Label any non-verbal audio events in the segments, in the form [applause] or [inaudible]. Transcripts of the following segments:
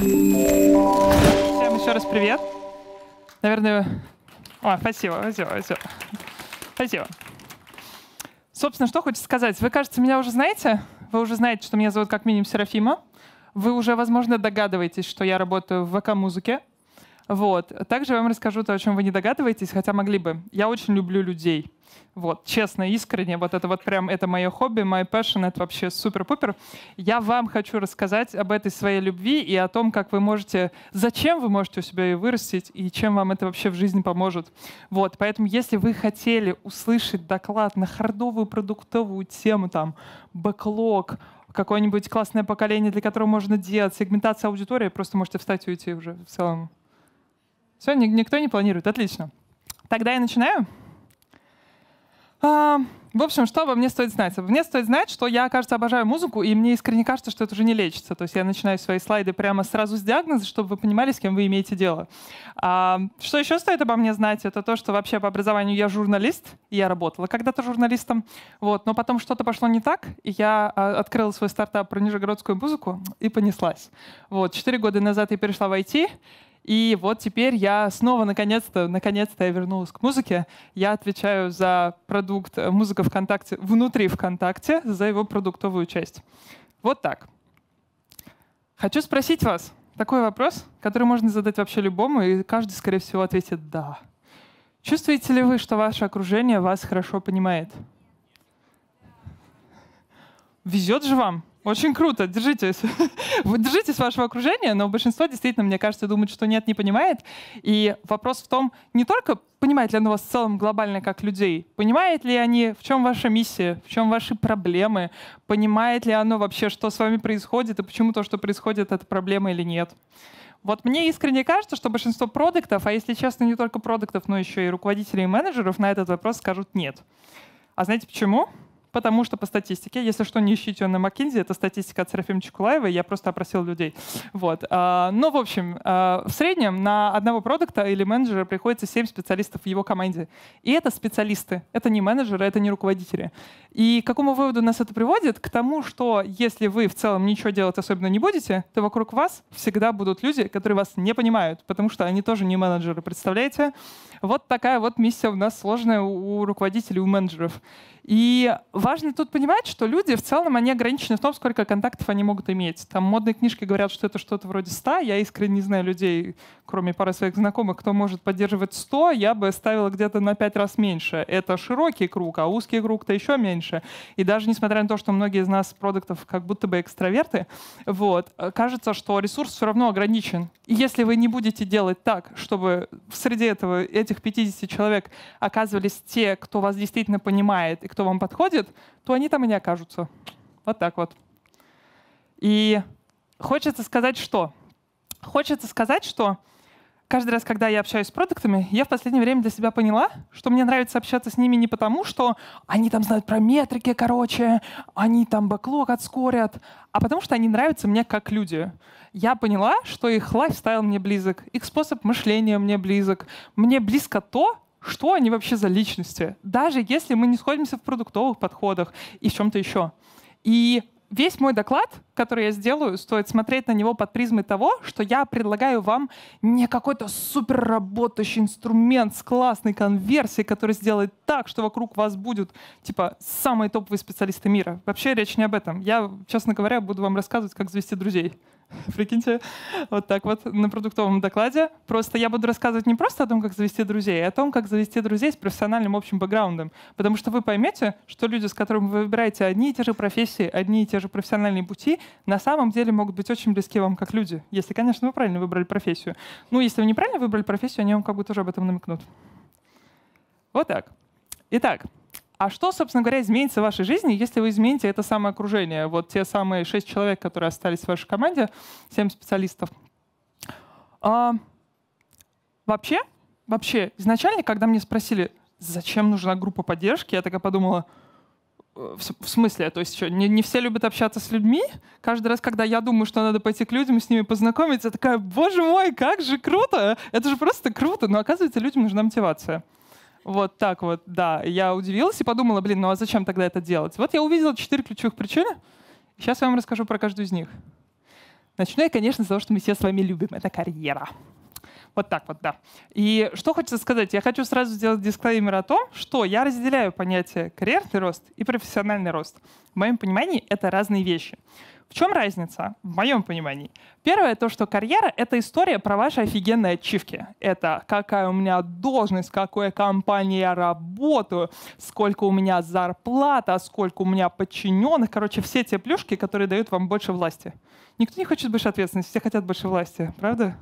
Всем еще раз привет. Наверное... О, спасибо, спасибо, спасибо. Спасибо. Собственно, что хочется сказать. Вы, кажется, меня уже знаете. Вы уже знаете, что меня зовут как минимум Серафима. Вы уже, возможно, догадываетесь, что я работаю в ВК-музыке. Вот. Также я вам расскажу то, о чем вы не догадываетесь, хотя могли бы. Я очень люблю людей. Вот, честно, искренне, вот это вот прям, это мое хобби, my passion, это вообще супер-пупер. Я вам хочу рассказать об этой своей любви и о том, как вы можете, зачем вы можете у себя ее вырастить и чем вам это вообще в жизни поможет. Вот, поэтому если вы хотели услышать доклад на хардовую продуктовую тему, там, бэклог, какое-нибудь классное поколение, для которого можно делать, сегментация аудитории, просто можете встать и уйти уже в целом. Все, никто не планирует, отлично. Тогда я начинаю. А, в общем, что обо мне стоит знать? Обо мне стоит знать, что я, кажется, обожаю музыку, и мне искренне кажется, что это уже не лечится. То есть я начинаю свои слайды прямо сразу с диагноза, чтобы вы понимали, с кем вы имеете дело. А, что еще стоит обо мне знать? Это то, что вообще по образованию я журналист, и я работала когда-то журналистом. Вот. Но потом что-то пошло не так, и я а, открыла свой стартап про нижегородскую музыку и понеслась. Вот. Четыре года назад я перешла в IT, и вот теперь я снова наконец-то, наконец-то я вернулась к музыке. Я отвечаю за продукт э, музыка ВКонтакте, внутри ВКонтакте, за его продуктовую часть. Вот так. Хочу спросить вас такой вопрос, который можно задать вообще любому, и каждый, скорее всего, ответит «да». Чувствуете ли вы, что ваше окружение вас хорошо понимает? Везет же вам. Очень круто, держитесь. [laughs] держитесь вашего окружения, но большинство действительно, мне кажется, думает, что нет, не понимает. И вопрос в том, не только понимает ли оно вас в целом глобально как людей, понимает ли они, в чем ваша миссия, в чем ваши проблемы, понимает ли оно вообще, что с вами происходит и почему то, что происходит, это проблема или нет. Вот мне искренне кажется, что большинство продуктов, а если честно, не только продуктов, но еще и руководителей и менеджеров на этот вопрос скажут нет. А знаете почему? Почему? потому что по статистике, если что, не ищите ее на McKinsey, это статистика от Серафима Чекулаевой, я просто опросил людей. Вот. А, Но, ну, в общем, а, в среднем на одного продукта или менеджера приходится 7 специалистов в его команде. И это специалисты, это не менеджеры, это не руководители. И к какому выводу нас это приводит? К тому, что если вы в целом ничего делать особенно не будете, то вокруг вас всегда будут люди, которые вас не понимают, потому что они тоже не менеджеры, представляете? Вот такая вот миссия у нас сложная у руководителей, у менеджеров. И важно тут понимать, что люди в целом, они ограничены в том, сколько контактов они могут иметь. Там модные книжки говорят, что это что-то вроде 100. Я искренне не знаю людей, кроме пары своих знакомых, кто может поддерживать 100. Я бы ставила где-то на 5 раз меньше. Это широкий круг, а узкий круг-то еще меньше. И даже несмотря на то, что многие из нас продуктов как будто бы экстраверты, вот, кажется, что ресурс все равно ограничен. И если вы не будете делать так, чтобы среди этого, этих 50 человек оказывались те, кто вас действительно понимает и кто кто вам подходит, то они там и не окажутся. Вот так вот. И хочется сказать, что? Хочется сказать, что каждый раз, когда я общаюсь с продуктами, я в последнее время для себя поняла, что мне нравится общаться с ними не потому, что они там знают про метрики, короче, они там бэклог отскорят, а потому что они нравятся мне как люди. Я поняла, что их лайфстайл мне близок, их способ мышления мне близок. Мне близко то, что они вообще за личности, даже если мы не сходимся в продуктовых подходах и в чем-то еще. И весь мой доклад, который я сделаю, стоит смотреть на него под призмой того, что я предлагаю вам не какой-то суперработающий инструмент с классной конверсией, который сделает так, что вокруг вас будут типа самые топовые специалисты мира. Вообще речь не об этом. Я, честно говоря, буду вам рассказывать, как завести друзей. [laughs] Прикиньте, вот так вот на продуктовом докладе. Просто я буду рассказывать не просто о том, как завести друзей, а о том, как завести друзей с профессиональным общим бэкграундом. Потому что вы поймете, что люди, с которыми вы выбираете одни и те же профессии, одни и те же профессиональные пути, на самом деле могут быть очень близки вам как люди. Если, конечно, вы правильно выбрали профессию. Ну, если вы неправильно выбрали профессию, они вам как бы тоже об этом намекнут. Вот так. Итак, а что, собственно говоря, изменится в вашей жизни, если вы измените это самое окружение? Вот те самые шесть человек, которые остались в вашей команде, семь специалистов. А, вообще, вообще, изначально, когда мне спросили, зачем нужна группа поддержки, я такая подумала, э, в смысле, то есть что, не, не все любят общаться с людьми. Каждый раз, когда я думаю, что надо пойти к людям и с ними познакомиться, я такая, боже мой, как же круто! Это же просто круто! Но оказывается, людям нужна мотивация. Вот так вот, да. Я удивилась и подумала, блин, ну а зачем тогда это делать? Вот я увидела четыре ключевых причины. Сейчас я вам расскажу про каждую из них. Начну я, конечно, с того, что мы все с вами любим. Это карьера. Вот так вот, да. И что хочется сказать? Я хочу сразу сделать дисклеймер о том, что я разделяю понятие карьерный рост и профессиональный рост. В моем понимании это разные вещи. В чем разница, в моем понимании? Первое, то, что карьера — это история про ваши офигенные ачивки. Это какая у меня должность, в какой компании я работаю, сколько у меня зарплата, сколько у меня подчиненных. Короче, все те плюшки, которые дают вам больше власти. Никто не хочет больше ответственности, все хотят больше власти, правда?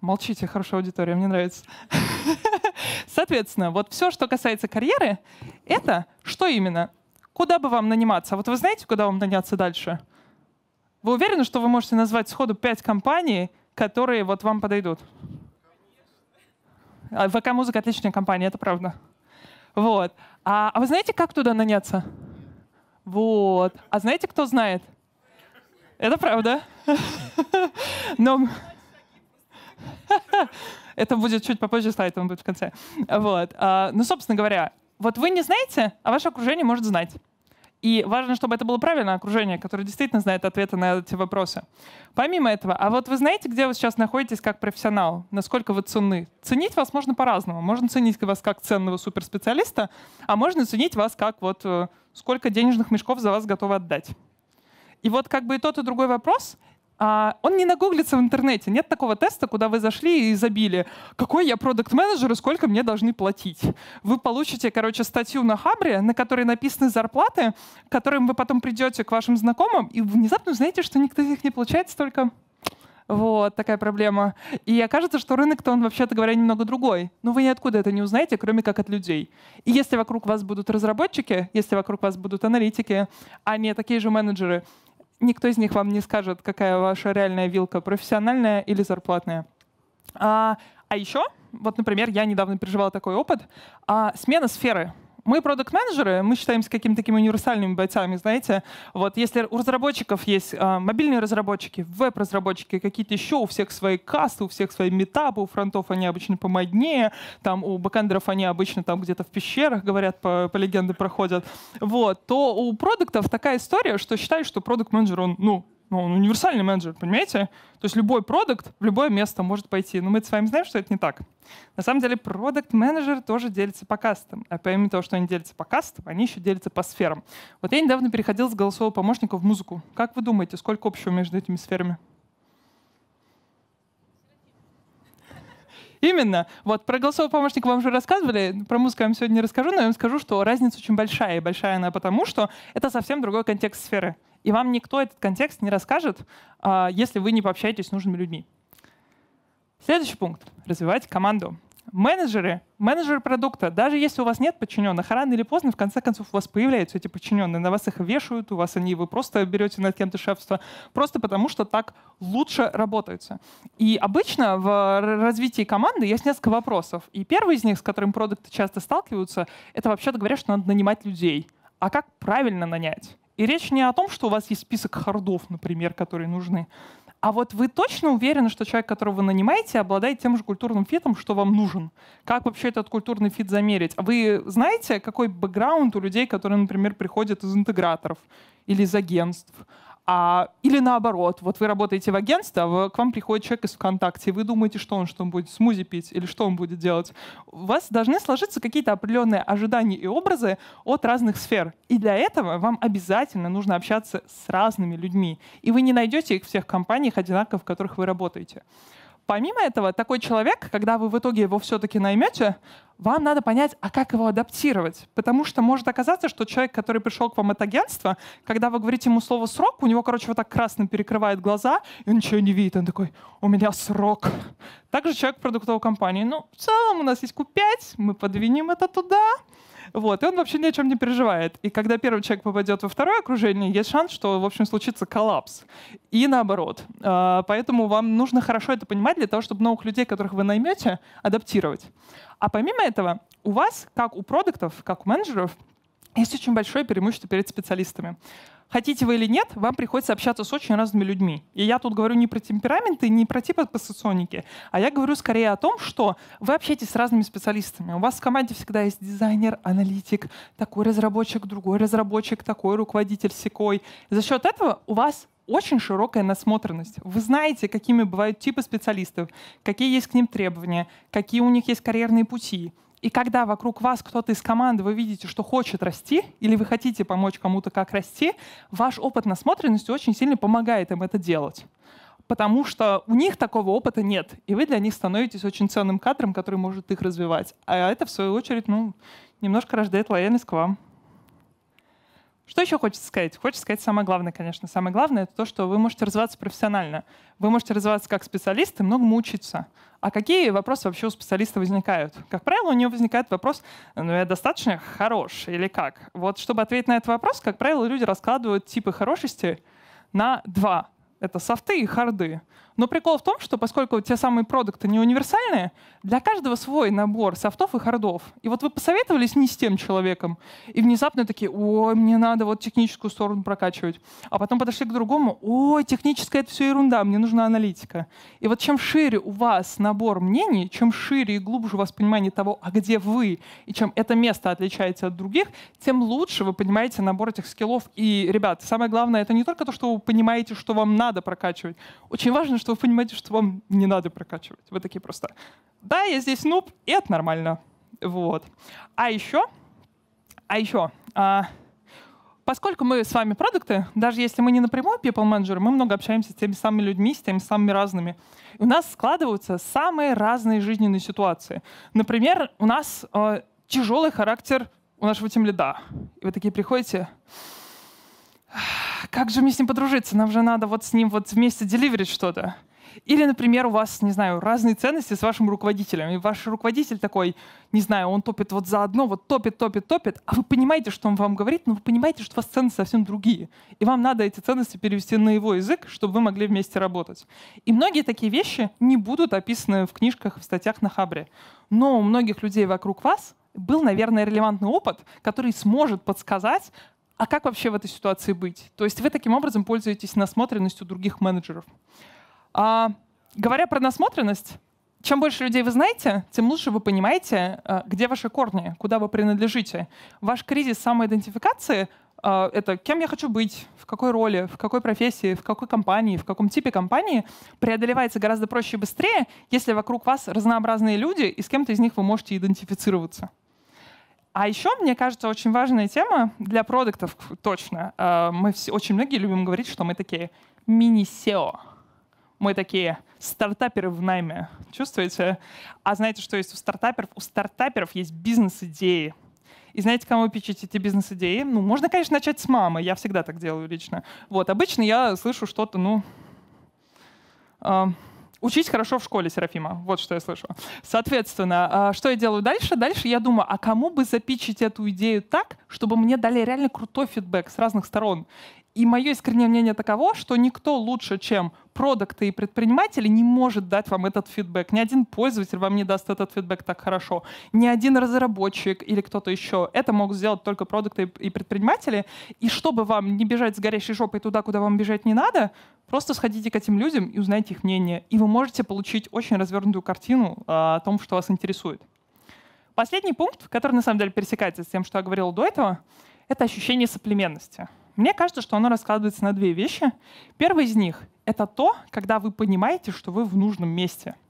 Молчите, хорошая аудитория, мне нравится. [laughs] Соответственно, вот все, что касается карьеры, это что именно? куда бы вам наниматься? А вот вы знаете, куда вам наняться дальше? Вы уверены, что вы можете назвать сходу пять компаний, которые вот вам подойдут? А, ВК Музыка отличная компания, это правда. Вот. А, а вы знаете, как туда наняться? Вот. А знаете, кто знает? Это правда. Но... [laughs] Это будет чуть попозже слайд, он будет в конце. Вот. А, ну, собственно говоря, вот вы не знаете, а ваше окружение может знать. И важно, чтобы это было правильное окружение, которое действительно знает ответы на эти вопросы. Помимо этого, а вот вы знаете, где вы сейчас находитесь как профессионал? Насколько вы ценны? Ценить вас можно по-разному. Можно ценить вас как ценного суперспециалиста, а можно ценить вас как вот э, сколько денежных мешков за вас готовы отдать. И вот как бы и тот, и другой вопрос — а, он не нагуглится в интернете. Нет такого теста, куда вы зашли и забили, какой я продукт-менеджер и сколько мне должны платить. Вы получите, короче, статью на Хабре, на которой написаны зарплаты, к которым вы потом придете к вашим знакомым, и внезапно узнаете, что никто из них не получает столько. Вот такая проблема. И окажется, что рынок-то он, вообще-то говоря, немного другой. Но ну, вы ниоткуда это не узнаете, кроме как от людей. И если вокруг вас будут разработчики, если вокруг вас будут аналитики, а не такие же менеджеры, никто из них вам не скажет, какая ваша реальная вилка, профессиональная или зарплатная. А, а еще, вот, например, я недавно переживала такой опыт, а, смена сферы — мы продукт-менеджеры, мы считаемся какими-то такими универсальными бойцами, знаете. Вот если у разработчиков есть э, мобильные разработчики, веб-разработчики, какие-то еще, у всех свои касты, у всех свои метапы, у фронтов они обычно помоднее, там у бэкендеров они обычно там где-то в пещерах, говорят, по, по легенде проходят. Вот. То у продуктов такая история, что считают, что продукт-менеджер, он, ну, ну, он универсальный менеджер, понимаете? То есть любой продукт в любое место может пойти. Но мы с вами знаем, что это не так. На самом деле продукт менеджер тоже делится по кастам. А помимо того, что они делятся по кастам, они еще делятся по сферам. Вот я недавно переходил с голосового помощника в музыку. Как вы думаете, сколько общего между этими сферами? Именно. Вот про голосового помощника вам уже рассказывали, про музыку я вам сегодня не расскажу, но я вам скажу, что разница очень большая. И большая она потому, что это совсем другой контекст сферы и вам никто этот контекст не расскажет, а, если вы не пообщаетесь с нужными людьми. Следующий пункт — развивать команду. Менеджеры, менеджеры продукта, даже если у вас нет подчиненных, а рано или поздно, в конце концов, у вас появляются эти подчиненные, на вас их вешают, у вас они, вы просто берете над кем-то шефство, просто потому что так лучше работаются. И обычно в развитии команды есть несколько вопросов. И первый из них, с которым продукты часто сталкиваются, это вообще-то говорят, что надо нанимать людей. А как правильно нанять? И речь не о том, что у вас есть список хардов, например, которые нужны, а вот вы точно уверены, что человек, которого вы нанимаете, обладает тем же культурным фитом, что вам нужен? Как вообще этот культурный фит замерить? Вы знаете, какой бэкграунд у людей, которые, например, приходят из интеграторов или из агентств? А, или наоборот, вот вы работаете в агентстве, а вы, к вам приходит человек из ВКонтакте, и вы думаете, что он, что он будет смузи пить или что он будет делать. У вас должны сложиться какие-то определенные ожидания и образы от разных сфер. И для этого вам обязательно нужно общаться с разными людьми. И вы не найдете их всех компаниях одинаково, в которых вы работаете. Помимо этого, такой человек, когда вы в итоге его все-таки наймете, вам надо понять, а как его адаптировать. Потому что может оказаться, что человек, который пришел к вам от агентства, когда вы говорите ему слово «срок», у него, короче, вот так красно перекрывает глаза, и он ничего не видит. Он такой «У меня срок». Также человек продуктовой компании. Ну, в целом у нас есть Q5, мы подвинем это туда. Вот, и он вообще ни о чем не переживает. И когда первый человек попадет во второе окружение, есть шанс, что, в общем, случится коллапс. И наоборот. А, поэтому вам нужно хорошо это понимать для того, чтобы новых людей, которых вы наймете, адаптировать. А помимо этого, у вас, как у продуктов, как у менеджеров, есть очень большое преимущество перед специалистами хотите вы или нет, вам приходится общаться с очень разными людьми. И я тут говорю не про темпераменты, не про типы пассационики, а я говорю скорее о том, что вы общаетесь с разными специалистами. У вас в команде всегда есть дизайнер, аналитик, такой разработчик, другой разработчик, такой руководитель, секой. За счет этого у вас очень широкая насмотренность. Вы знаете, какими бывают типы специалистов, какие есть к ним требования, какие у них есть карьерные пути. И когда вокруг вас кто-то из команды, вы видите, что хочет расти, или вы хотите помочь кому-то как расти, ваш опыт насмотренности очень сильно помогает им это делать. Потому что у них такого опыта нет, и вы для них становитесь очень ценным кадром, который может их развивать. А это, в свою очередь, ну, немножко рождает лояльность к вам. Что еще хочется сказать? Хочется сказать самое главное, конечно. Самое главное — это то, что вы можете развиваться профессионально. Вы можете развиваться как специалист и много мучиться. А какие вопросы вообще у специалиста возникают? Как правило, у него возникает вопрос, ну я достаточно хорош или как? Вот чтобы ответить на этот вопрос, как правило, люди раскладывают типы хорошести на два это софты и харды. Но прикол в том, что поскольку те самые продукты не универсальные, для каждого свой набор софтов и хардов. И вот вы посоветовались не с тем человеком, и внезапно такие, ой, мне надо вот техническую сторону прокачивать. А потом подошли к другому, ой, техническая это все ерунда, мне нужна аналитика. И вот чем шире у вас набор мнений, чем шире и глубже у вас понимание того, а где вы, и чем это место отличается от других, тем лучше вы понимаете набор этих скиллов. И, ребят, самое главное, это не только то, что вы понимаете, что вам надо, надо прокачивать. Очень важно, что вы понимаете, что вам не надо прокачивать. Вы такие просто, да, я здесь нуб, и это нормально. Вот. А еще, а еще, а, поскольку мы с вами продукты, даже если мы не напрямую people менеджеры, мы много общаемся с теми самыми людьми, с теми самыми разными. И у нас складываются самые разные жизненные ситуации. Например, у нас э, тяжелый характер у нашего тем лида. И вы такие приходите, как же мне с ним подружиться? Нам же надо вот с ним вот вместе деливерить что-то. Или, например, у вас, не знаю, разные ценности с вашим руководителем, и ваш руководитель такой, не знаю, он топит вот за одно, вот топит, топит, топит, а вы понимаете, что он вам говорит, но вы понимаете, что у вас ценности совсем другие, и вам надо эти ценности перевести на его язык, чтобы вы могли вместе работать. И многие такие вещи не будут описаны в книжках, в статьях на Хабре. Но у многих людей вокруг вас был, наверное, релевантный опыт, который сможет подсказать, а как вообще в этой ситуации быть? То есть вы таким образом пользуетесь насмотренностью других менеджеров. А, говоря про насмотренность, чем больше людей вы знаете, тем лучше вы понимаете, э, где ваши корни, куда вы принадлежите. Ваш кризис самоидентификации э, — это кем я хочу быть, в какой роли, в какой профессии, в какой компании, в каком типе компании — преодолевается гораздо проще и быстрее, если вокруг вас разнообразные люди, и с кем-то из них вы можете идентифицироваться. А еще, мне кажется, очень важная тема для продуктов точно. Э, мы все, очень многие любим говорить, что мы такие мини-SEO. Мы такие стартаперы в найме. Чувствуете? А знаете, что есть у стартаперов? У стартаперов есть бизнес-идеи. И знаете, кому пичить эти бизнес-идеи? Ну, можно, конечно, начать с мамы. Я всегда так делаю лично. Вот, обычно я слышу что-то, ну, э, Учить хорошо в школе, Серафима. Вот что я слышу. Соответственно, а, что я делаю дальше? Дальше я думаю, а кому бы запичить эту идею так, чтобы мне дали реально крутой фидбэк с разных сторон? И мое искреннее мнение таково, что никто лучше, чем продукты и предприниматели, не может дать вам этот фидбэк. Ни один пользователь вам не даст этот фидбэк так хорошо. Ни один разработчик или кто-то еще. Это могут сделать только продукты и предприниматели. И чтобы вам не бежать с горящей жопой туда, куда вам бежать не надо, Просто сходите к этим людям и узнайте их мнение, и вы можете получить очень развернутую картину а, о том, что вас интересует. Последний пункт, который на самом деле пересекается с тем, что я говорил до этого, это ощущение соплеменности. Мне кажется, что оно раскладывается на две вещи. Первый из них — это то, когда вы понимаете, что вы в нужном месте —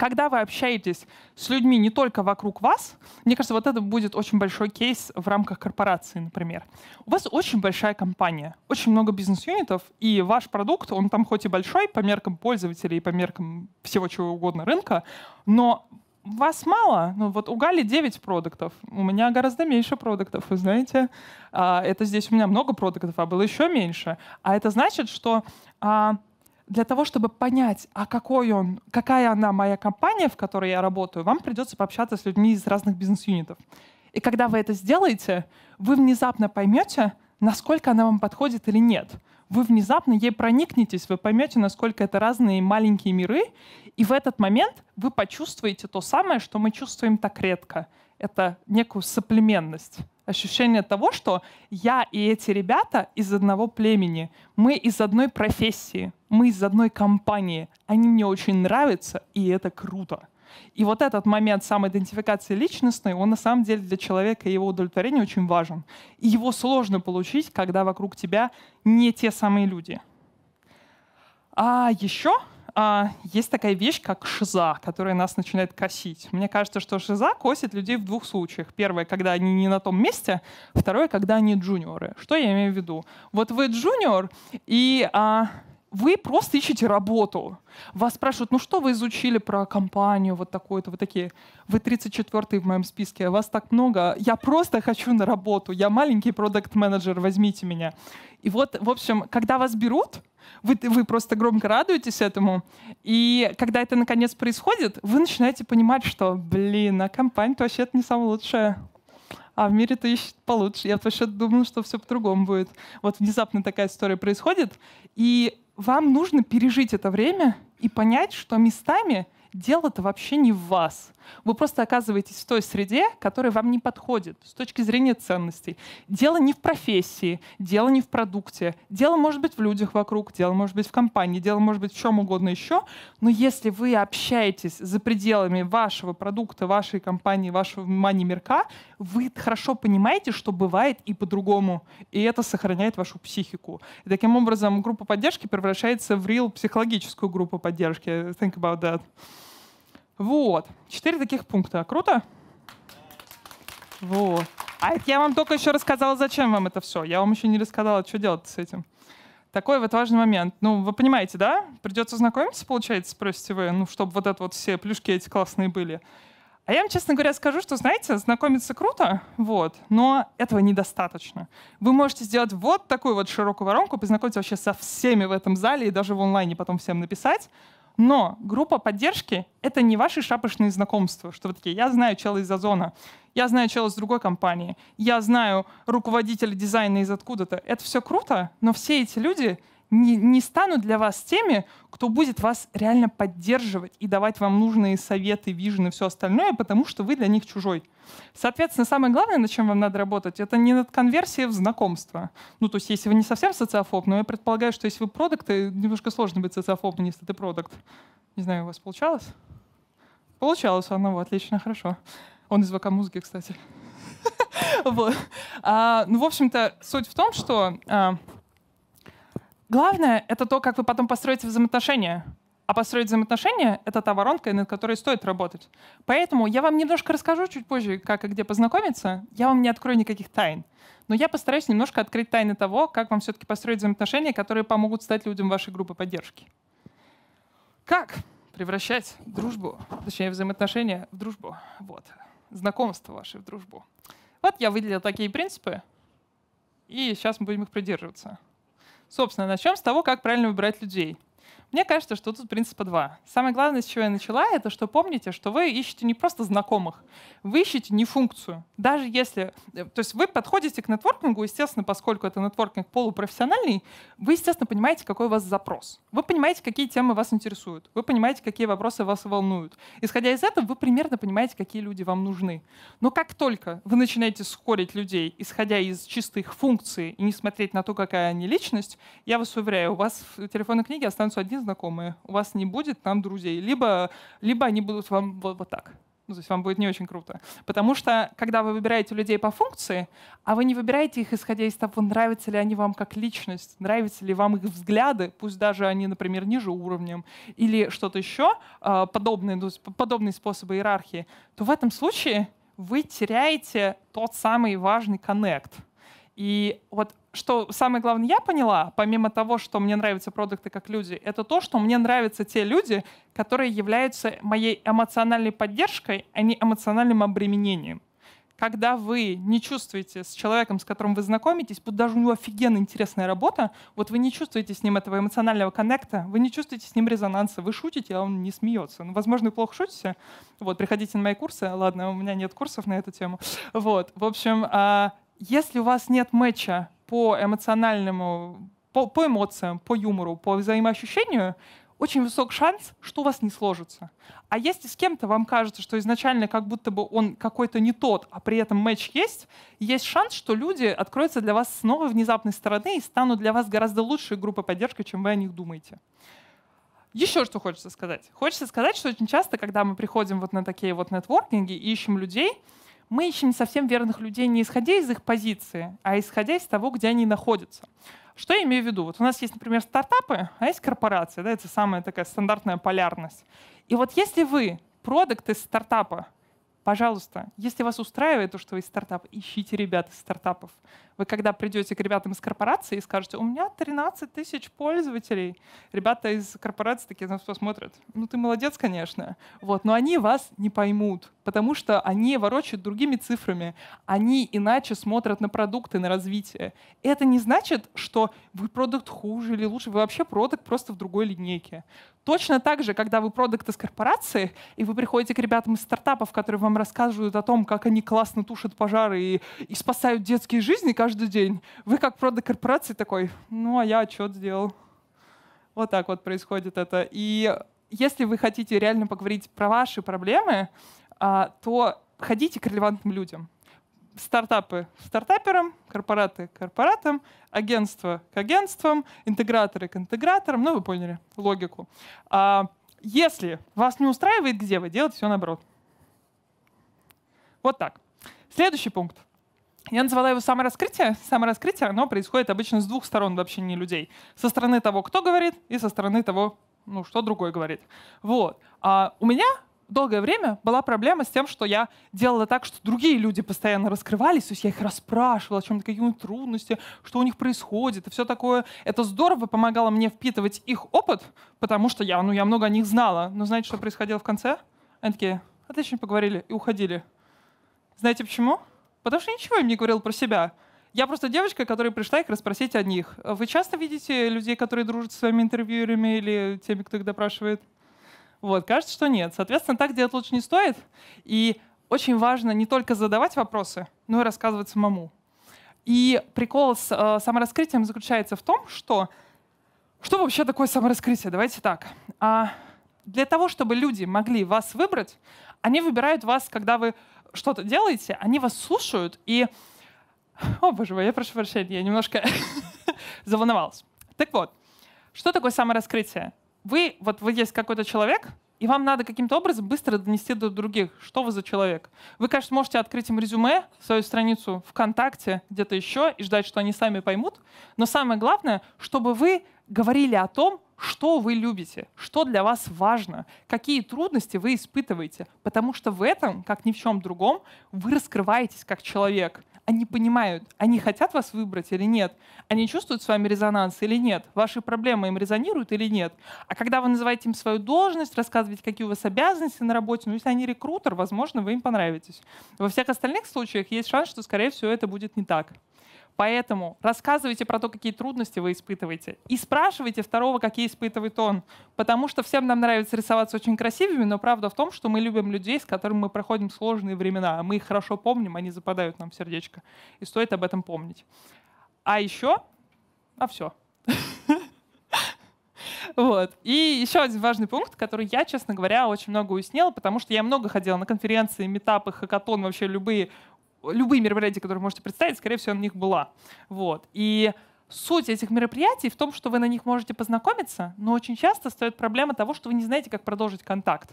когда вы общаетесь с людьми не только вокруг вас, мне кажется, вот это будет очень большой кейс в рамках корпорации, например. У вас очень большая компания, очень много бизнес-юнитов, и ваш продукт, он там хоть и большой по меркам пользователей по меркам всего чего угодно рынка, но вас мало. Ну, вот у Гали 9 продуктов, у меня гораздо меньше продуктов, вы знаете. А, это здесь у меня много продуктов, а было еще меньше. А это значит, что а, для того, чтобы понять, а какой он, какая она моя компания, в которой я работаю, вам придется пообщаться с людьми из разных бизнес-юнитов. И когда вы это сделаете, вы внезапно поймете, насколько она вам подходит или нет. Вы внезапно ей проникнетесь, вы поймете, насколько это разные маленькие миры, и в этот момент вы почувствуете то самое, что мы чувствуем так редко. Это некую соплеменность ощущение того, что я и эти ребята из одного племени, мы из одной профессии, мы из одной компании, они мне очень нравятся, и это круто. И вот этот момент самоидентификации личностной, он на самом деле для человека и его удовлетворения очень важен. И его сложно получить, когда вокруг тебя не те самые люди. А еще а, есть такая вещь, как шиза, которая нас начинает косить. Мне кажется, что шиза косит людей в двух случаях. Первое, когда они не на том месте, второе, когда они джуниоры. Что я имею в виду? Вот вы джуниор, и а, вы просто ищете работу. Вас спрашивают, ну что вы изучили про компанию, вот такую-то, вот такие, вы 34-й в моем списке, вас так много, я просто хочу на работу, я маленький продукт менеджер возьмите меня. И вот, в общем, когда вас берут, вы, вы просто громко радуетесь этому, и когда это наконец происходит, вы начинаете понимать, что, блин, а компания-то вообще это не самая лучшая а в мире-то ищет получше. Я вообще думала, что все по-другому будет. Вот внезапно такая история происходит, и вам нужно пережить это время и понять, что местами — дело-то вообще не в вас. Вы просто оказываетесь в той среде, которая вам не подходит с точки зрения ценностей. Дело не в профессии, дело не в продукте, дело может быть в людях вокруг, дело может быть в компании, дело может быть в чем угодно еще, но если вы общаетесь за пределами вашего продукта, вашей компании, вашего внимания мирка, вы хорошо понимаете, что бывает и по-другому, и это сохраняет вашу психику. И таким образом группа поддержки превращается в real психологическую группу поддержки. Think about that. Вот. Четыре таких пункта. Круто? Вот. А это я вам только еще рассказала, зачем вам это все. Я вам еще не рассказала, что делать с этим. Такой вот важный момент. Ну, вы понимаете, да? Придется знакомиться, получается, спросите вы, ну, чтобы вот это вот все плюшки эти классные были. А я вам, честно говоря, скажу, что, знаете, знакомиться круто, вот, но этого недостаточно. Вы можете сделать вот такую вот широкую воронку, познакомиться вообще со всеми в этом зале и даже в онлайне потом всем написать, но группа поддержки — это не ваши шапочные знакомства, что вы такие, я знаю чела из Озона, я знаю чела из другой компании, я знаю руководителя дизайна из откуда-то. Это все круто, но все эти люди не, не станут для вас теми, кто будет вас реально поддерживать и давать вам нужные советы, вижен и все остальное, потому что вы для них чужой. Соответственно, самое главное, над чем вам надо работать, это не над конверсией в знакомство. Ну, то есть, если вы не совсем социофоб, но я предполагаю, что если вы продукт, то немножко сложно быть социофобным, если ты продукт. Не знаю, у вас получалось? Получалось а, ну оно, отлично, хорошо. Он из ВК-музыки, кстати. [laughs] Вот. А, ну, в общем-то, суть в том, что а, Главное — это то, как вы потом построите взаимоотношения. А построить взаимоотношения — это та воронка, над которой стоит работать. Поэтому я вам немножко расскажу чуть позже, как и где познакомиться. Я вам не открою никаких тайн. Но я постараюсь немножко открыть тайны того, как вам все-таки построить взаимоотношения, которые помогут стать людям вашей группы поддержки. Как превращать дружбу, точнее взаимоотношения в дружбу? Вот. Знакомство ваше в дружбу. Вот я выделил такие принципы, и сейчас мы будем их придерживаться. Собственно, начнем с того, как правильно выбирать людей. Мне кажется, что тут принципа два. Самое главное, с чего я начала, это что помните, что вы ищете не просто знакомых, вы ищете не функцию. Даже если... Э, то есть вы подходите к нетворкингу, естественно, поскольку это нетворкинг полупрофессиональный, вы, естественно, понимаете, какой у вас запрос. Вы понимаете, какие темы вас интересуют. Вы понимаете, какие вопросы вас волнуют. Исходя из этого, вы примерно понимаете, какие люди вам нужны. Но как только вы начинаете скорить людей, исходя из чистых функций и не смотреть на то, какая они личность, я вас уверяю, у вас в телефонной книге останутся одни знакомые, у вас не будет там друзей, либо, либо они будут вам вот, вот так. Ну, то есть вам будет не очень круто. Потому что, когда вы выбираете людей по функции, а вы не выбираете их, исходя из того, нравятся ли они вам как личность, нравятся ли вам их взгляды, пусть даже они, например, ниже уровнем, или что-то еще, а, подобные, ну, подобные способы иерархии, то в этом случае вы теряете тот самый важный коннект — и вот что самое главное я поняла, помимо того, что мне нравятся продукты как люди, это то, что мне нравятся те люди, которые являются моей эмоциональной поддержкой, а не эмоциональным обременением. Когда вы не чувствуете с человеком, с которым вы знакомитесь, будь даже у него офигенно интересная работа, вот вы не чувствуете с ним этого эмоционального коннекта, вы не чувствуете с ним резонанса, вы шутите, а он не смеется. Ну, возможно, вы плохо шутите. Вот, приходите на мои курсы. Ладно, у меня нет курсов на эту тему. Вот, в общем, а, если у вас нет матча по эмоциональному, по, по эмоциям, по юмору, по взаимоощущению, очень высок шанс, что у вас не сложится. А если с кем-то вам кажется, что изначально как будто бы он какой-то не тот, а при этом матч есть, есть шанс, что люди откроются для вас с новой внезапной стороны и станут для вас гораздо лучшей группой поддержки, чем вы о них думаете. Еще что хочется сказать. Хочется сказать, что очень часто, когда мы приходим вот на такие вот нетворкинги и ищем людей, мы ищем совсем верных людей не исходя из их позиции, а исходя из того, где они находятся. Что я имею в виду? Вот у нас есть, например, стартапы, а есть корпорации. Да, это самая такая стандартная полярность. И вот если вы продукт из стартапа, пожалуйста, если вас устраивает то, что вы из стартапа, ищите ребят из стартапов. Вы когда придете к ребятам из корпорации и скажете, у меня 13 тысяч пользователей, ребята из корпорации такие на нас посмотрят. Ну ты молодец, конечно. Вот, но они вас не поймут, потому что они ворочают другими цифрами. Они иначе смотрят на продукты, на развитие. Это не значит, что вы продукт хуже или лучше. Вы вообще продукт просто в другой линейке. Точно так же, когда вы продукт из корпорации, и вы приходите к ребятам из стартапов, которые вам рассказывают о том, как они классно тушат пожары и, и спасают детские жизни каждый каждый день. Вы как продукт корпорации такой, ну а я отчет сделал. Вот так вот происходит это. И если вы хотите реально поговорить про ваши проблемы, а, то ходите к релевантным людям. Стартапы стартаперам, корпораты к корпоратам, агентства к агентствам, интеграторы к интеграторам. Ну, вы поняли логику. А Если вас не устраивает, где вы, делаете все наоборот. Вот так. Следующий пункт. Я назвала его самораскрытие. Самораскрытие, оно происходит обычно с двух сторон вообще не людей. Со стороны того, кто говорит, и со стороны того, ну, что другой говорит. Вот. А у меня долгое время была проблема с тем, что я делала так, что другие люди постоянно раскрывались, то есть я их расспрашивала о чем-то, какие у них трудности, что у них происходит и все такое. Это здорово помогало мне впитывать их опыт, потому что я, ну, я много о них знала. Но знаете, что происходило в конце? Они такие, отлично поговорили и уходили. Знаете почему? Потому что ничего им не говорил про себя. Я просто девочка, которая пришла их расспросить о них. Вы часто видите людей, которые дружат с своими интервьюерами или теми, кто их допрашивает? Вот, кажется, что нет. Соответственно, так делать лучше не стоит. И очень важно не только задавать вопросы, но и рассказывать самому. И прикол с э, самораскрытием заключается в том, что что вообще такое самораскрытие? Давайте так. А, для того, чтобы люди могли вас выбрать, они выбирают вас, когда вы что-то делаете, они вас слушают и... О, боже мой, я прошу прощения, я немножко [laughs] заволновалась. Так вот, что такое самораскрытие? Вы, вот вы есть какой-то человек, и вам надо каким-то образом быстро донести до других, что вы за человек. Вы, конечно, можете открыть им резюме, свою страницу ВКонтакте, где-то еще, и ждать, что они сами поймут. Но самое главное, чтобы вы говорили о том, что вы любите, что для вас важно, какие трудности вы испытываете, потому что в этом, как ни в чем другом, вы раскрываетесь как человек. Они понимают, они хотят вас выбрать или нет, они чувствуют с вами резонанс или нет, ваши проблемы им резонируют или нет. А когда вы называете им свою должность, рассказываете, какие у вас обязанности на работе, ну если они рекрутер, возможно, вы им понравитесь. Во всех остальных случаях есть шанс, что, скорее всего, это будет не так. Поэтому рассказывайте про то, какие трудности вы испытываете, и спрашивайте второго, какие испытывает он. Потому что всем нам нравится рисоваться очень красивыми, но правда в том, что мы любим людей, с которыми мы проходим сложные времена, а мы их хорошо помним, они западают нам в сердечко. И стоит об этом помнить. А еще... А все. [laughs] Вот. И еще один важный пункт, который я, честно говоря, очень много уяснила, потому что я много ходила на конференции, метапы, хакатон, вообще любые любые мероприятия, которые можете представить, скорее всего, на них была. Вот. И суть этих мероприятий в том, что вы на них можете познакомиться, но очень часто стоит проблема того, что вы не знаете, как продолжить контакт.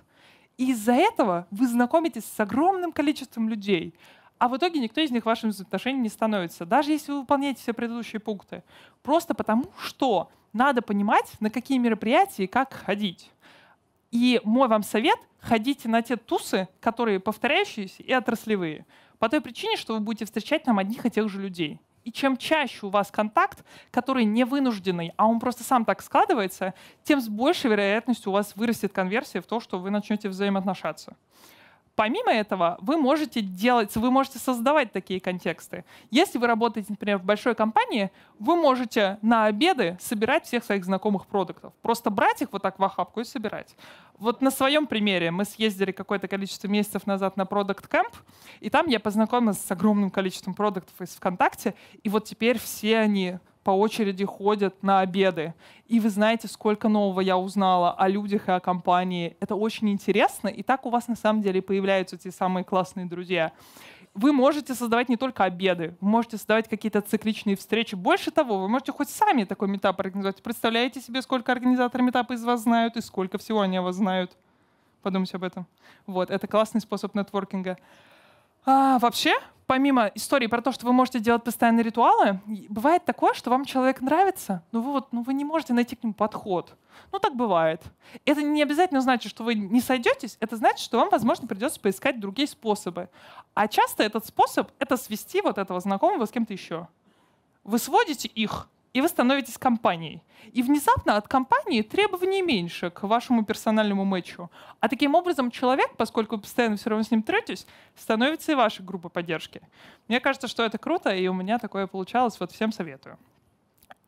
И из-за этого вы знакомитесь с огромным количеством людей, а в итоге никто из них вашим взаимоотношением не становится, даже если вы выполняете все предыдущие пункты. Просто потому, что надо понимать, на какие мероприятия и как ходить. И мой вам совет — ходите на те тусы, которые повторяющиеся и отраслевые. По той причине, что вы будете встречать там одних и тех же людей. И чем чаще у вас контакт, который не вынужденный, а он просто сам так складывается, тем с большей вероятностью у вас вырастет конверсия в то, что вы начнете взаимоотношаться. Помимо этого, вы можете делать, вы можете создавать такие контексты. Если вы работаете, например, в большой компании, вы можете на обеды собирать всех своих знакомых продуктов. Просто брать их вот так в охапку и собирать. Вот на своем примере мы съездили какое-то количество месяцев назад на продукт кэмп, и там я познакомилась с огромным количеством продуктов из ВКонтакте, и вот теперь все они по очереди ходят на обеды. И вы знаете, сколько нового я узнала о людях и о компании. Это очень интересно, и так у вас на самом деле появляются те самые классные друзья вы можете создавать не только обеды, вы можете создавать какие-то цикличные встречи. Больше того, вы можете хоть сами такой метап организовать. Представляете себе, сколько организаторы метапа из вас знают и сколько всего они о вас знают. Подумайте об этом. Вот, это классный способ нетворкинга. А, вообще, помимо истории про то, что вы можете делать постоянные ритуалы, бывает такое, что вам человек нравится, но вы вот, ну вы не можете найти к нему подход. Ну так бывает. Это не обязательно значит, что вы не сойдетесь, это значит, что вам, возможно, придется поискать другие способы. А часто этот способ — это свести вот этого знакомого с кем-то еще. Вы сводите их, и вы становитесь компанией. И внезапно от компании требований меньше к вашему персональному матчу. А таким образом человек, поскольку постоянно все равно с ним третюсь, становится и вашей группой поддержки. Мне кажется, что это круто, и у меня такое получалось, вот всем советую.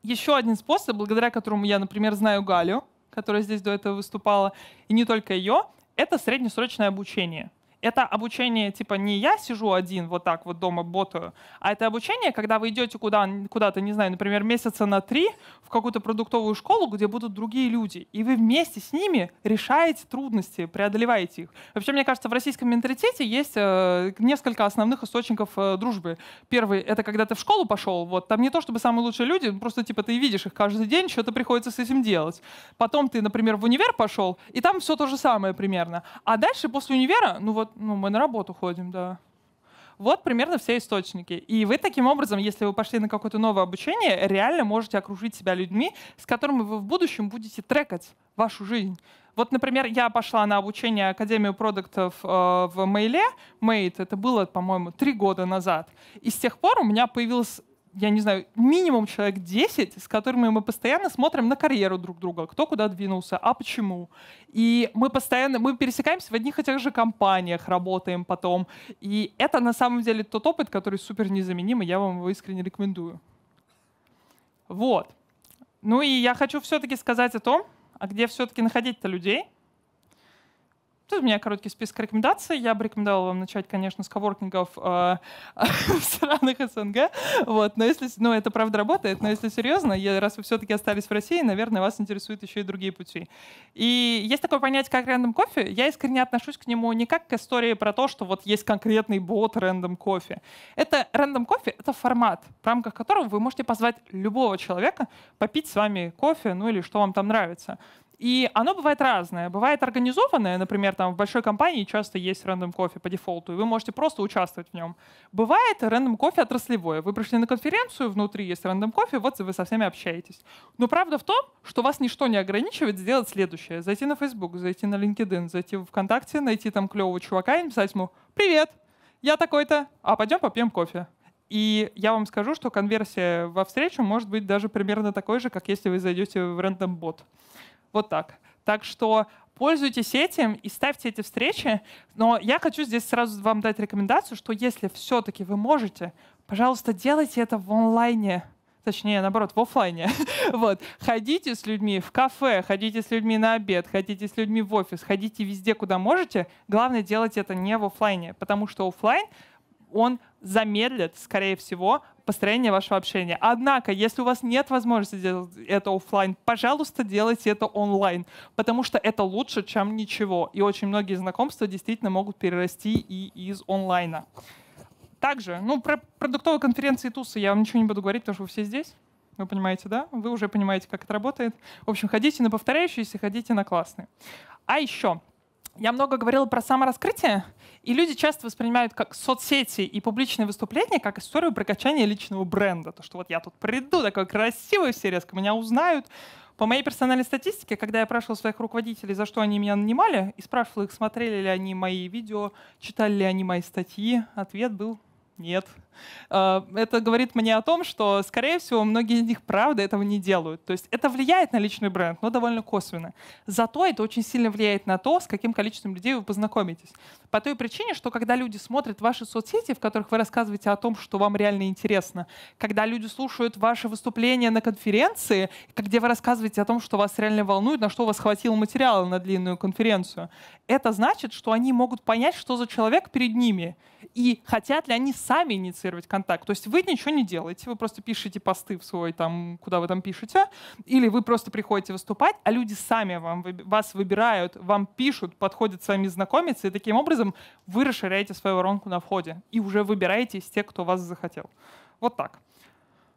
Еще один способ, благодаря которому я, например, знаю Галю, которая здесь до этого выступала, и не только ее, это среднесрочное обучение — это обучение, типа, не я сижу один вот так вот дома ботаю, а это обучение, когда вы идете куда, куда-то, не знаю, например, месяца на три в какую-то продуктовую школу, где будут другие люди, и вы вместе с ними решаете трудности, преодолеваете их. Вообще, мне кажется, в российском менталитете есть э, несколько основных источников э, дружбы. Первый — это когда ты в школу пошел, вот, там не то чтобы самые лучшие люди, просто, типа, ты видишь их каждый день, что-то приходится с этим делать. Потом ты, например, в универ пошел, и там все то же самое примерно. А дальше после универа, ну вот, вот, ну, мы на работу ходим, да. Вот примерно все источники. И вы таким образом, если вы пошли на какое-то новое обучение, реально можете окружить себя людьми, с которыми вы в будущем будете трекать вашу жизнь. Вот, например, я пошла на обучение Академию продуктов э, в Мейле. Мейт, это было, по-моему, три года назад. И с тех пор у меня появилось я не знаю, минимум человек 10, с которыми мы постоянно смотрим на карьеру друг друга, кто куда двинулся, а почему. И мы постоянно, мы пересекаемся в одних и тех же компаниях, работаем потом. И это на самом деле тот опыт, который супер незаменимый, я вам его искренне рекомендую. Вот. Ну и я хочу все-таки сказать о том, а где все-таки находить-то людей — Тут у меня короткий список рекомендаций. Я бы рекомендовала вам начать, конечно, с коворкингов э, в [laughs] странах СНГ. Вот. Но если, ну, это правда работает, но если серьезно, я раз вы все-таки остались в России, наверное, вас интересуют еще и другие пути. И есть такое понятие, как рандом кофе. Я искренне отношусь к нему не как к истории про то, что вот есть конкретный бот рандом кофе. Это рандом кофе — это формат, в рамках которого вы можете позвать любого человека попить с вами кофе, ну или что вам там нравится. И оно бывает разное. Бывает организованное, например, там в большой компании часто есть рандом кофе по дефолту, и вы можете просто участвовать в нем. Бывает рандом кофе отраслевое. Вы пришли на конференцию, внутри есть рандом кофе, вот вы со всеми общаетесь. Но правда в том, что вас ничто не ограничивает сделать следующее. Зайти на Facebook, зайти на LinkedIn, зайти в ВКонтакте, найти там клевого чувака и написать ему «Привет, я такой-то, а пойдем попьем кофе». И я вам скажу, что конверсия во встречу может быть даже примерно такой же, как если вы зайдете в рандом бот. Вот так. Так что пользуйтесь этим и ставьте эти встречи. Но я хочу здесь сразу вам дать рекомендацию, что если все-таки вы можете, пожалуйста, делайте это в онлайне. Точнее, наоборот, в офлайне. [laughs] вот. Ходите с людьми в кафе, ходите с людьми на обед, ходите с людьми в офис, ходите везде, куда можете. Главное, делать это не в офлайне, потому что офлайн он замедлит, скорее всего, построение вашего общения. Однако, если у вас нет возможности делать это офлайн, пожалуйста, делайте это онлайн, потому что это лучше, чем ничего. И очень многие знакомства действительно могут перерасти и из онлайна. Также, ну, про продуктовые конференции и тусы я вам ничего не буду говорить, потому что вы все здесь. Вы понимаете, да? Вы уже понимаете, как это работает. В общем, ходите на повторяющиеся, ходите на классные. А еще, я много говорила про самораскрытие, и люди часто воспринимают как соцсети и публичные выступления как историю прокачания личного бренда. То, что вот я тут приду, такой красивый, все резко меня узнают. По моей персональной статистике, когда я спрашивала своих руководителей, за что они меня нанимали, и спрашивала их, смотрели ли они мои видео, читали ли они мои статьи, ответ был «нет». Э, это говорит мне о том, что, скорее всего, многие из них правда этого не делают. То есть это влияет на личный бренд, но довольно косвенно. Зато это очень сильно влияет на то, с каким количеством людей вы познакомитесь. По той причине, что когда люди смотрят ваши соцсети, в которых вы рассказываете о том, что вам реально интересно, когда люди слушают ваши выступления на конференции, где вы рассказываете о том, что вас реально волнует, на что у вас хватило материала на длинную конференцию, это значит, что они могут понять, что за человек перед ними, и хотят ли они сами инициировать первый контакт. То есть вы ничего не делаете, вы просто пишете посты в свой там, куда вы там пишете, или вы просто приходите выступать, а люди сами вам, вас выбирают, вам пишут, подходят с вами знакомиться, и таким образом вы расширяете свою воронку на входе и уже выбираете из тех, кто вас захотел. Вот так.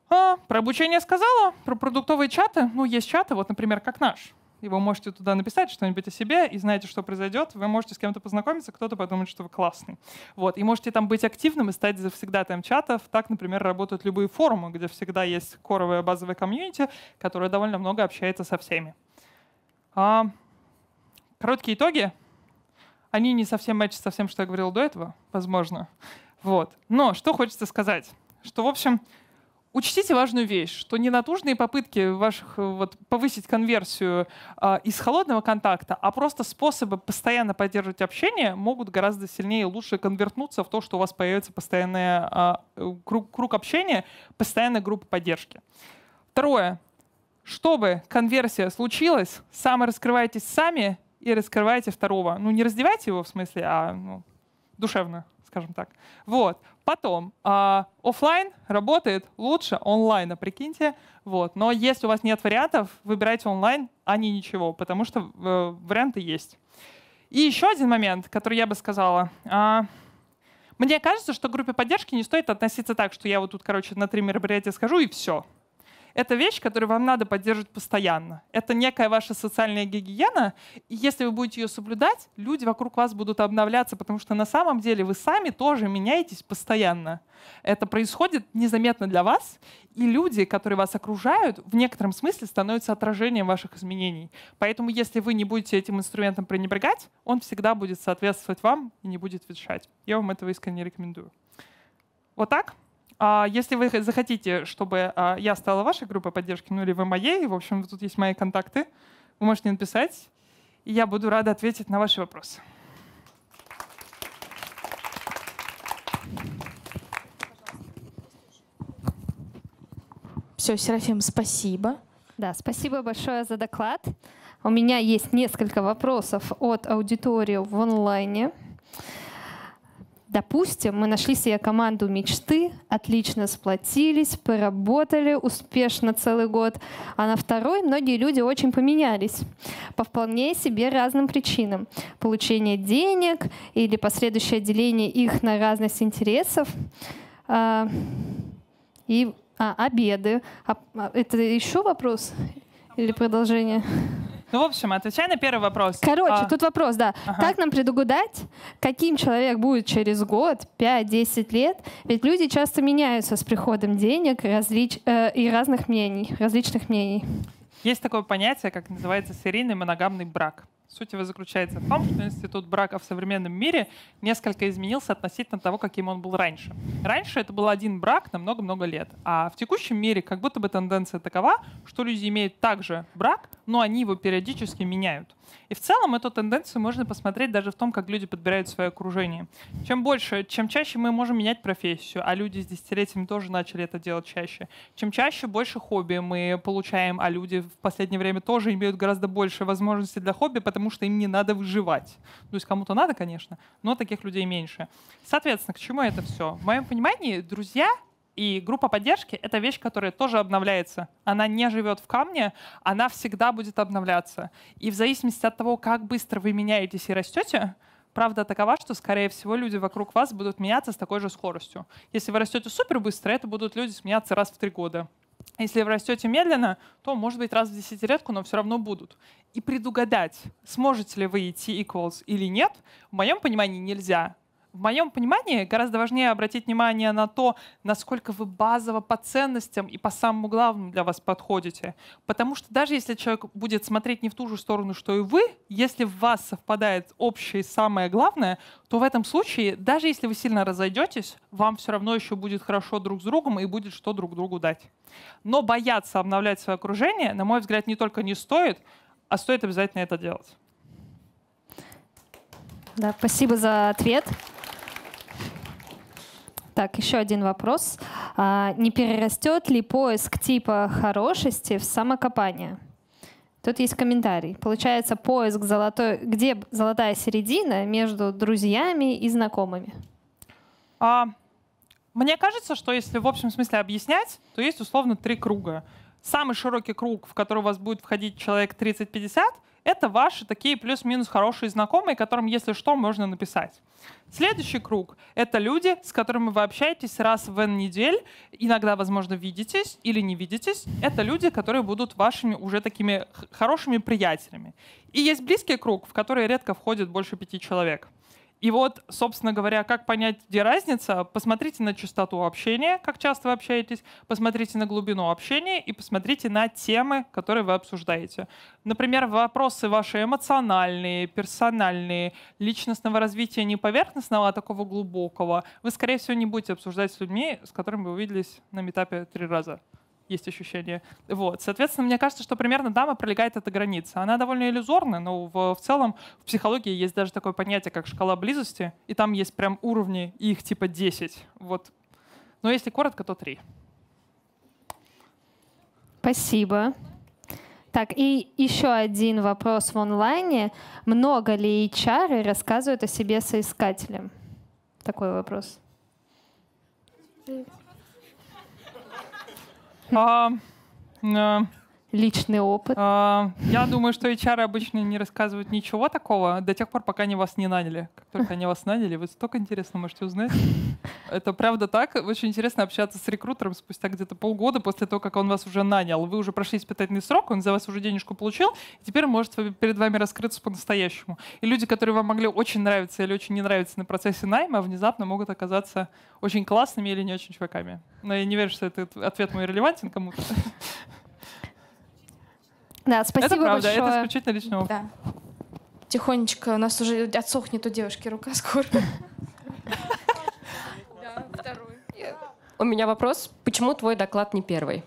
А, про обучение сказала, про продуктовые чаты. Ну, есть чаты, вот, например, как наш и вы можете туда написать что-нибудь о себе, и знаете, что произойдет. Вы можете с кем-то познакомиться, кто-то подумает, что вы классный. Вот. И можете там быть активным и стать там чатов. Так, например, работают любые форумы, где всегда есть коровая базовая комьюнити, которая довольно много общается со всеми. А, короткие итоги. Они не совсем мэчат со всем, что я говорил до этого, возможно. Вот. Но что хочется сказать? Что, в общем, Учтите важную вещь, что ненатужные попытки ваших э, вот, повысить конверсию э, из холодного контакта, а просто способы постоянно поддерживать общение могут гораздо сильнее и лучше конвертнуться в то, что у вас появится постоянный а, э, круг, круг общения, постоянная группа поддержки. Второе. Чтобы конверсия случилась, сами раскрывайтесь сами и раскрывайте второго. Ну, не раздевайте его в смысле, а ну, душевно скажем так. Вот. Потом, э, офлайн работает лучше онлайна, прикиньте. Вот. Но если у вас нет вариантов, выбирайте онлайн, а не ничего, потому что э, варианты есть. И еще один момент, который я бы сказала. Э, мне кажется, что группе поддержки не стоит относиться так, что я вот тут, короче, на три мероприятия скажу и все это вещь, которую вам надо поддерживать постоянно. Это некая ваша социальная гигиена, и если вы будете ее соблюдать, люди вокруг вас будут обновляться, потому что на самом деле вы сами тоже меняетесь постоянно. Это происходит незаметно для вас, и люди, которые вас окружают, в некотором смысле становятся отражением ваших изменений. Поэтому если вы не будете этим инструментом пренебрегать, он всегда будет соответствовать вам и не будет ветшать. Я вам этого искренне рекомендую. Вот так? А если вы захотите, чтобы а, я стала вашей группой поддержки, ну или вы моей, в общем, тут есть мои контакты, вы можете написать, и я буду рада ответить на ваши вопросы. Все, Серафим, спасибо. Да, спасибо большое за доклад. У меня есть несколько вопросов от аудитории в онлайне. Допустим, мы нашли себе команду мечты, отлично сплотились, поработали успешно целый год, а на второй многие люди очень поменялись по вполне себе разным причинам. Получение денег или последующее деление их на разность интересов. А, и а, обеды. А, а это еще вопрос или продолжение? Ну, в общем, отвечай на первый вопрос. Короче, а. тут вопрос, да. Ага. Как нам предугадать, каким человек будет через год, 5-10 лет? Ведь люди часто меняются с приходом денег различ... э, и разных мнений, различных мнений. Есть такое понятие, как называется серийный моногамный брак. Суть его заключается в том, что институт брака в современном мире несколько изменился относительно того, каким он был раньше. Раньше это был один брак на много-много лет, а в текущем мире как будто бы тенденция такова, что люди имеют также брак, но они его периодически меняют. И в целом эту тенденцию можно посмотреть даже в том, как люди подбирают свое окружение. Чем больше, чем чаще мы можем менять профессию, а люди с десятилетиями тоже начали это делать чаще. Чем чаще больше хобби мы получаем, а люди в последнее время тоже имеют гораздо больше возможностей для хобби, потому потому что им не надо выживать. Ну, то есть кому-то надо, конечно, но таких людей меньше. Соответственно, к чему это все? В моем понимании, друзья и группа поддержки — это вещь, которая тоже обновляется. Она не живет в камне, она всегда будет обновляться. И в зависимости от того, как быстро вы меняетесь и растете, правда такова, что, скорее всего, люди вокруг вас будут меняться с такой же скоростью. Если вы растете супер быстро, это будут люди сменяться раз в три года. Если вы растете медленно, то, может быть, раз в десятилетку, но все равно будут. И предугадать, сможете ли вы идти equals или нет, в моем понимании нельзя в моем понимании гораздо важнее обратить внимание на то, насколько вы базово по ценностям и по самому главному для вас подходите. Потому что даже если человек будет смотреть не в ту же сторону, что и вы, если в вас совпадает общее и самое главное, то в этом случае, даже если вы сильно разойдетесь, вам все равно еще будет хорошо друг с другом и будет что друг другу дать. Но бояться обновлять свое окружение, на мой взгляд, не только не стоит, а стоит обязательно это делать. Да, спасибо за ответ. Так, еще один вопрос. А, не перерастет ли поиск типа хорошести в самокопание? Тут есть комментарий. Получается, поиск золотой, где золотая середина между друзьями и знакомыми. А, мне кажется, что если в общем смысле объяснять, то есть условно три круга. Самый широкий круг, в который у вас будет входить человек 30-50, это ваши такие плюс-минус хорошие знакомые, которым, если что, можно написать. Следующий круг — это люди, с которыми вы общаетесь раз в N недель, иногда, возможно, видитесь или не видитесь. Это люди, которые будут вашими уже такими хорошими приятелями. И есть близкий круг, в который редко входит больше пяти человек — и вот, собственно говоря, как понять, где разница? Посмотрите на частоту общения, как часто вы общаетесь, посмотрите на глубину общения и посмотрите на темы, которые вы обсуждаете. Например, вопросы ваши эмоциональные, персональные, личностного развития не поверхностного, а такого глубокого, вы, скорее всего, не будете обсуждать с людьми, с которыми вы увиделись на метапе три раза есть ощущение. Вот. Соответственно, мне кажется, что примерно дама пролегает эта граница. Она довольно иллюзорная, но в, в целом в психологии есть даже такое понятие, как шкала близости, и там есть прям уровни, и их типа 10. Вот. Но если коротко, то 3. Спасибо. Так, и еще один вопрос в онлайне. Много ли HR рассказывают о себе соискателям? Такой вопрос. Um, no. личный опыт? А, я думаю, что HR обычно не рассказывают ничего такого до тех пор, пока они вас не наняли. Как только они вас наняли, вы столько интересно можете узнать. Это правда так. Очень интересно общаться с рекрутером спустя где-то полгода после того, как он вас уже нанял. Вы уже прошли испытательный срок, он за вас уже денежку получил, и теперь может перед вами раскрыться по-настоящему. И люди, которые вам могли очень нравиться или очень не нравиться на процессе найма, внезапно могут оказаться очень классными или не очень чуваками. Но я не верю, что этот ответ мой релевантен кому-то. Да, спасибо это правда, большое. это исключительно личный опыт. Да. Тихонечко, у нас уже отсохнет у девушки рука [laughs] скоро. Да, второй. У меня вопрос, почему твой доклад не первый?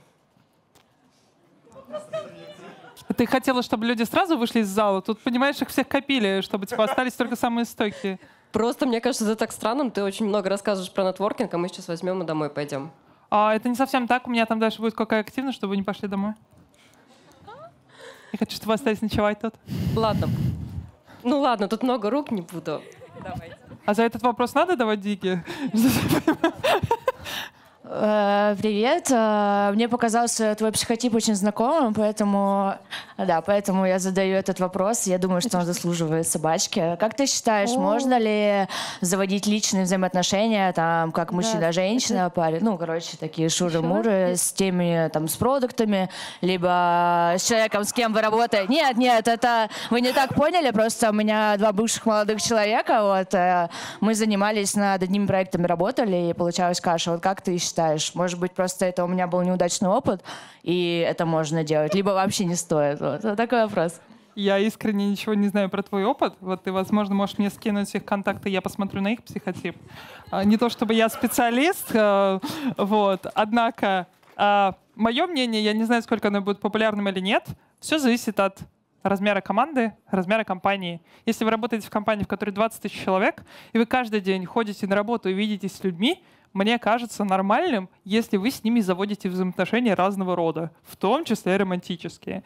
Ты хотела, чтобы люди сразу вышли из зала? Тут, понимаешь, их всех копили, чтобы типа, остались только самые стойкие. Просто, мне кажется, это так странно. Ты очень много рассказываешь про нетворкинг, а мы сейчас возьмем и домой пойдем. А, это не совсем так. У меня там дальше будет какая активность, чтобы вы не пошли домой. Я хочу, чтобы вы остались ночевать тут. Ладно. Ну ладно, тут много рук не буду. Давайте. А за этот вопрос надо давать дикие. [laughs] Э, привет. Э, мне показался твой психотип очень знакомым, поэтому, да, поэтому я задаю этот вопрос. Я думаю, что он заслуживает собачки. Как ты считаешь, О. можно ли заводить личные взаимоотношения, там, как мужчина-женщина, парень, ну, короче, такие шуры-муры с теми, там, с продуктами, либо с человеком, с кем вы работаете? Нет, нет, это вы не так поняли, просто у меня два бывших молодых человека, вот, э, мы занимались над одними проектами, работали, и получалась каша. Вот как ты считаешь? считаешь? Может быть, просто это у меня был неудачный опыт, и это можно делать, либо вообще не стоит. Вот, такой вопрос. Я искренне ничего не знаю про твой опыт. Вот ты, возможно, можешь мне скинуть их контакты, я посмотрю на их психотип. А, не то чтобы я специалист, э, вот. Однако а, мое мнение, я не знаю, сколько оно будет популярным или нет, все зависит от размера команды, размера компании. Если вы работаете в компании, в которой 20 тысяч человек, и вы каждый день ходите на работу и видитесь с людьми, мне кажется нормальным, если вы с ними заводите взаимоотношения разного рода, в том числе романтические.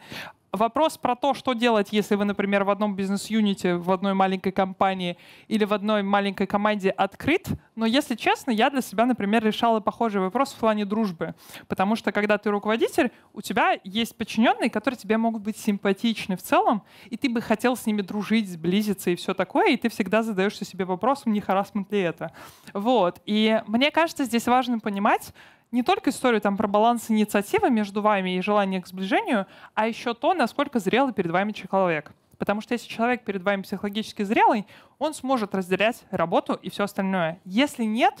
Вопрос про то, что делать, если вы, например, в одном бизнес-юните, в одной маленькой компании или в одной маленькой команде открыт. Но, если честно, я для себя, например, решала похожий вопрос в плане дружбы. Потому что, когда ты руководитель, у тебя есть подчиненные, которые тебе могут быть симпатичны в целом, и ты бы хотел с ними дружить, сблизиться и все такое, и ты всегда задаешься себе вопросом, не харасмент ли это. Вот. И мне кажется, здесь важно понимать, не только историю там, про баланс инициативы между вами и желание к сближению, а еще то, насколько зрелый перед вами человек. Потому что если человек перед вами психологически зрелый, он сможет разделять работу и все остальное. Если нет,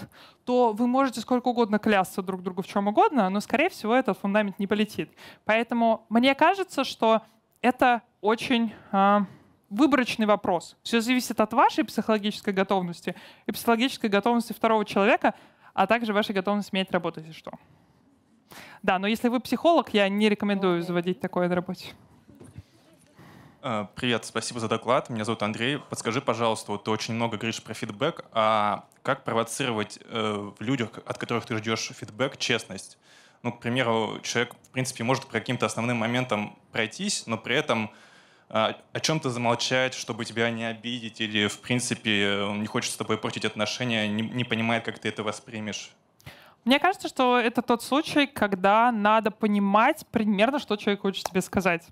то вы можете сколько угодно клясться друг другу в чем угодно, но, скорее всего, этот фундамент не полетит. Поэтому мне кажется, что это очень э, выборочный вопрос. Все зависит от вашей психологической готовности и психологической готовности второго человека а также ваша готовность менять работу, если что. Да, но если вы психолог, я не рекомендую заводить такое на работе. А, привет, спасибо за доклад. Меня зовут Андрей. Подскажи, пожалуйста, вот ты очень много говоришь про фидбэк, а как провоцировать э, в людях, от которых ты ждешь фидбэк, честность? Ну, к примеру, человек, в принципе, может по каким-то основным моментам пройтись, но при этом а, о чем-то замолчать, чтобы тебя не обидеть, или, в принципе, он не хочет с тобой портить отношения, не, не понимает, как ты это воспримешь? Мне кажется, что это тот случай, когда надо понимать примерно, что человек хочет тебе сказать.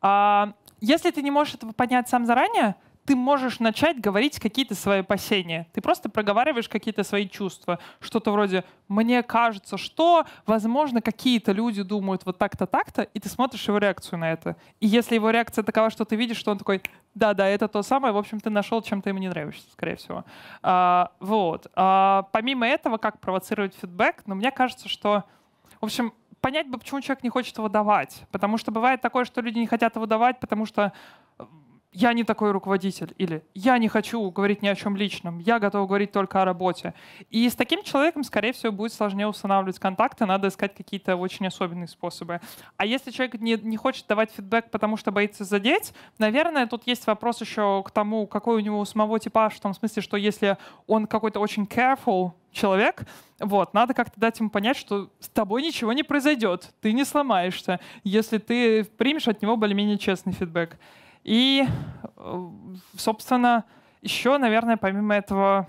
А, если ты не можешь этого понять сам заранее, ты можешь начать говорить какие-то свои опасения. Ты просто проговариваешь какие-то свои чувства. Что-то вроде «мне кажется, что…» Возможно, какие-то люди думают вот так-то, так-то, и ты смотришь его реакцию на это. И если его реакция такова, что ты видишь, что он такой «да-да, это то самое», в общем, ты нашел, чем ты ему не нравишься, скорее всего. А, вот. А, помимо этого, как провоцировать фидбэк, но ну, мне кажется, что… В общем, понять бы, почему человек не хочет его давать. Потому что бывает такое, что люди не хотят его давать, потому что я не такой руководитель, или я не хочу говорить ни о чем личном, я готов говорить только о работе. И с таким человеком, скорее всего, будет сложнее устанавливать контакты, надо искать какие-то очень особенные способы. А если человек не, не хочет давать фидбэк, потому что боится задеть, наверное, тут есть вопрос еще к тому, какой у него у самого типаж, в том смысле, что если он какой-то очень careful, человек, вот, надо как-то дать ему понять, что с тобой ничего не произойдет, ты не сломаешься, если ты примешь от него более-менее честный фидбэк. И, э, собственно, еще, наверное, помимо этого...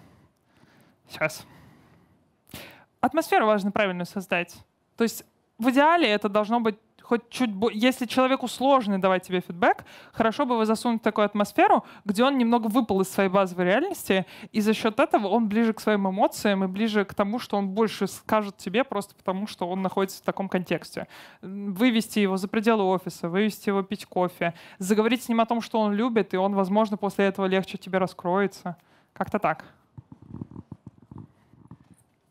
Сейчас. Атмосферу важно правильно создать. То есть в идеале это должно быть хоть чуть... Если человеку сложно давать тебе фидбэк, хорошо бы вы засунуть такую атмосферу, где он немного выпал из своей базовой реальности, и за счет этого он ближе к своим эмоциям и ближе к тому, что он больше скажет тебе просто потому, что он находится в таком контексте. Вывести его за пределы офиса, вывести его пить кофе, заговорить с ним о том, что он любит, и он, возможно, после этого легче тебе раскроется. Как-то так.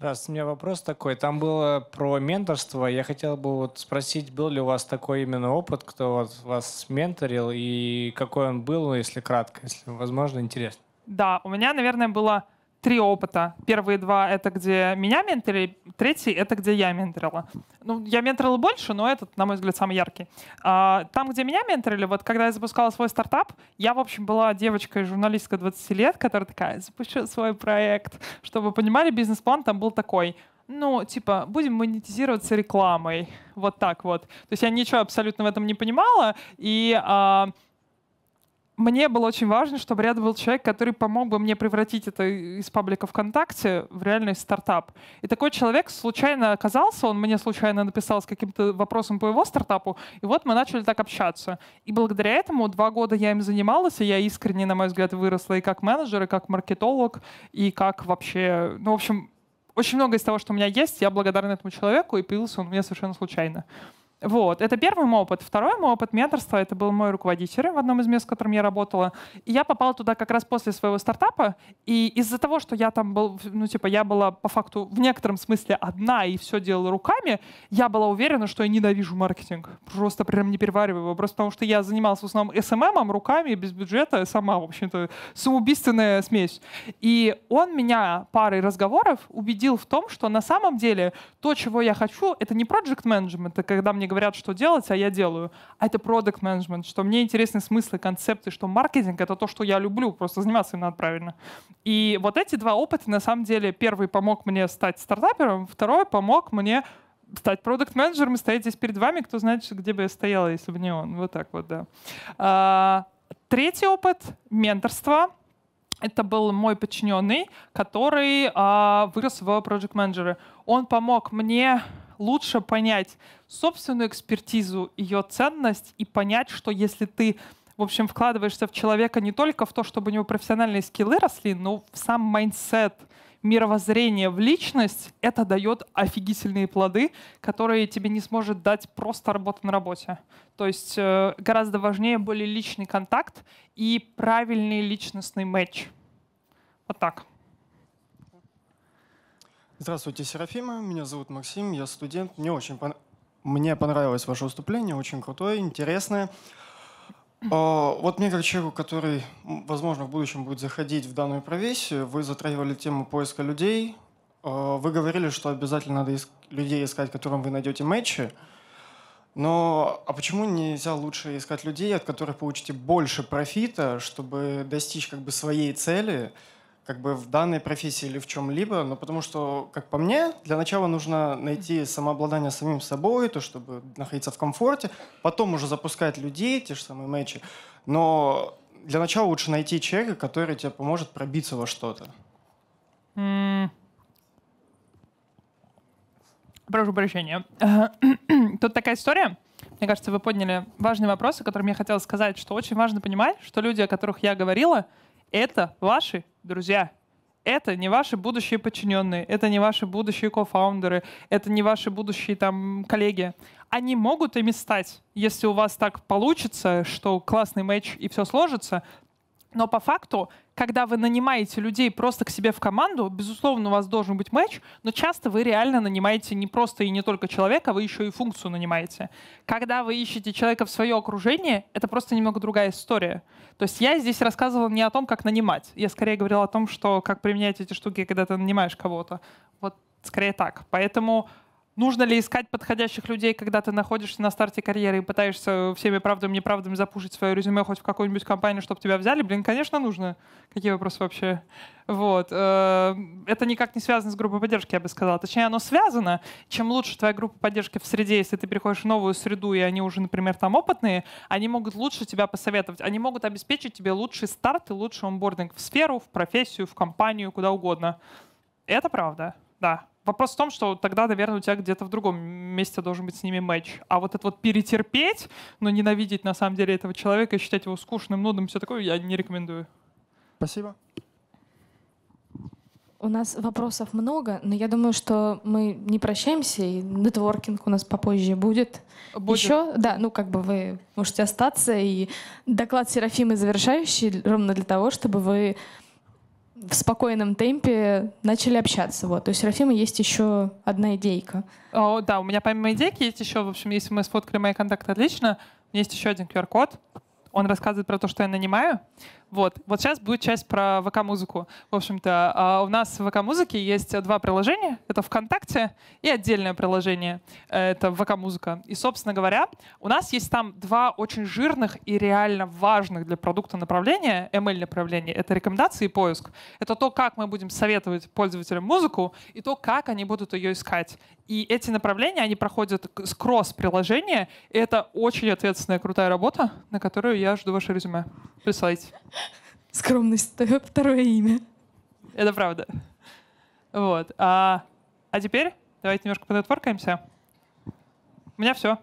Раз, у меня вопрос такой. Там было про менторство. Я хотел бы вот спросить, был ли у вас такой именно опыт, кто вот вас менторил, и какой он был, ну, если кратко, если возможно, интересно. Да, у меня, наверное, было три опыта. Первые два — это где меня менторили, третий — это где я менторила. Ну, я менторила больше, но этот, на мой взгляд, самый яркий. А, там, где меня менторили, вот когда я запускала свой стартап, я, в общем, была девочкой журналистка 20 лет, которая такая, запущу свой проект. Чтобы вы понимали, бизнес-план там был такой — ну, типа, будем монетизироваться рекламой. Вот так вот. То есть я ничего абсолютно в этом не понимала. И а, мне было очень важно, чтобы рядом был человек, который помог бы мне превратить это из паблика ВКонтакте в реальный стартап. И такой человек случайно оказался, он мне случайно написал с каким-то вопросом по его стартапу, и вот мы начали так общаться. И благодаря этому два года я им занималась, и я искренне, на мой взгляд, выросла и как менеджер, и как маркетолог, и как вообще... Ну, в общем, очень много из того, что у меня есть, я благодарна этому человеку, и появился он мне совершенно случайно. Вот, это первый мой опыт. Второй мой опыт менторства, это был мой руководитель в одном из мест, в котором я работала. И я попала туда как раз после своего стартапа, и из-за того, что я там был, ну, типа, я была по факту в некотором смысле одна и все делала руками, я была уверена, что я ненавижу маркетинг. Просто прям не перевариваю его. Просто потому что я занималась в основном СММом, эм эм, руками, без бюджета, сама, в общем-то, самоубийственная смесь. И он меня парой разговоров убедил в том, что на самом деле то, чего я хочу, это не project management, это когда мне говорят, что делать, а я делаю. А это продукт менеджмент что мне интересны смыслы, концепты, что маркетинг — это то, что я люблю, просто заниматься им надо правильно. И вот эти два опыта, на самом деле, первый помог мне стать стартапером, второй помог мне стать продукт менеджером и стоять здесь перед вами, кто знает, где бы я стояла, если бы не он. Вот так вот, да. А, третий опыт — менторство — это был мой подчиненный, который а, вырос в project менеджера. Он помог мне лучше понять собственную экспертизу, ее ценность и понять, что если ты в общем, вкладываешься в человека не только в то, чтобы у него профессиональные скиллы росли, но в сам майндсет, мировоззрение в личность, это дает офигительные плоды, которые тебе не сможет дать просто работа на работе. То есть э, гораздо важнее более личный контакт и правильный личностный матч. Вот так. Здравствуйте, Серафима. Меня зовут Максим, я студент. Мне очень пон... мне понравилось ваше выступление, очень крутое, интересное. А, вот мне как человеку, который, возможно, в будущем будет заходить в данную профессию, вы затрагивали тему поиска людей. А, вы говорили, что обязательно надо людей искать, которым вы найдете матчи. Но а почему нельзя лучше искать людей, от которых получите больше профита, чтобы достичь как бы своей цели? как бы в данной профессии или в чем-либо, но потому что, как по мне, для начала нужно найти самообладание самим собой, то, чтобы находиться в комфорте, потом уже запускать людей, те же самые матчи. Но для начала лучше найти человека, который тебе поможет пробиться во что-то. Mm. Прошу прощения. [clears throat] Тут такая история. Мне кажется, вы подняли важный вопрос, о котором я хотела сказать, что очень важно понимать, что люди, о которых я говорила, это ваши друзья. Это не ваши будущие подчиненные, это не ваши будущие кофаундеры, это не ваши будущие там коллеги. Они могут ими стать, если у вас так получится, что классный матч и все сложится, но по факту, когда вы нанимаете людей просто к себе в команду, безусловно, у вас должен быть матч, но часто вы реально нанимаете не просто и не только человека, вы еще и функцию нанимаете. Когда вы ищете человека в свое окружение, это просто немного другая история. То есть я здесь рассказывала не о том, как нанимать. Я скорее говорила о том, что как применять эти штуки, когда ты нанимаешь кого-то. Вот скорее так. Поэтому Нужно ли искать подходящих людей, когда ты находишься на старте карьеры и пытаешься всеми правдами и неправдами запушить свое резюме хоть в какую-нибудь компанию, чтобы тебя взяли? Блин, конечно, нужно. Какие вопросы вообще? Вот. Э, это никак не связано с группой поддержки, я бы сказала. Точнее, оно связано. Чем лучше твоя группа поддержки в среде, если ты приходишь в новую среду, и они уже, например, там опытные, они могут лучше тебя посоветовать. Они могут обеспечить тебе лучший старт и лучший онбординг в сферу, в профессию, в компанию, куда угодно. Это правда, да. Вопрос в том, что тогда, наверное, у тебя где-то в другом месте должен быть с ними матч. А вот это вот перетерпеть, но ненавидеть на самом деле этого человека и считать его скучным, нудным, все такое, я не рекомендую. Спасибо. У нас вопросов много, но я думаю, что мы не прощаемся, и нетворкинг у нас попозже будет. будет. Еще, да, ну как бы вы можете остаться, и доклад Серафимы завершающий ровно для того, чтобы вы в спокойном темпе начали общаться. Вот. то У Рафима есть еще одна идейка. О, да, у меня помимо идейки есть еще, в общем, если мы сфоткали мои контакты отлично, у меня есть еще один QR-код. Он рассказывает про то, что я нанимаю. Вот. Вот сейчас будет часть про ВК-музыку. В общем-то, а, у нас в ВК-музыке есть два приложения. Это ВКонтакте и отдельное приложение. Это ВК-музыка. И, собственно говоря, у нас есть там два очень жирных и реально важных для продукта направления, ML направления. Это рекомендации и поиск. Это то, как мы будем советовать пользователям музыку и то, как они будут ее искать. И эти направления, они проходят с кросс-приложения. Это очень ответственная, крутая работа, на которую я жду ваше резюме. Присылайте. Скромность — второе имя. Это правда. Вот. А, а теперь давайте немножко понетворкаемся. У меня все.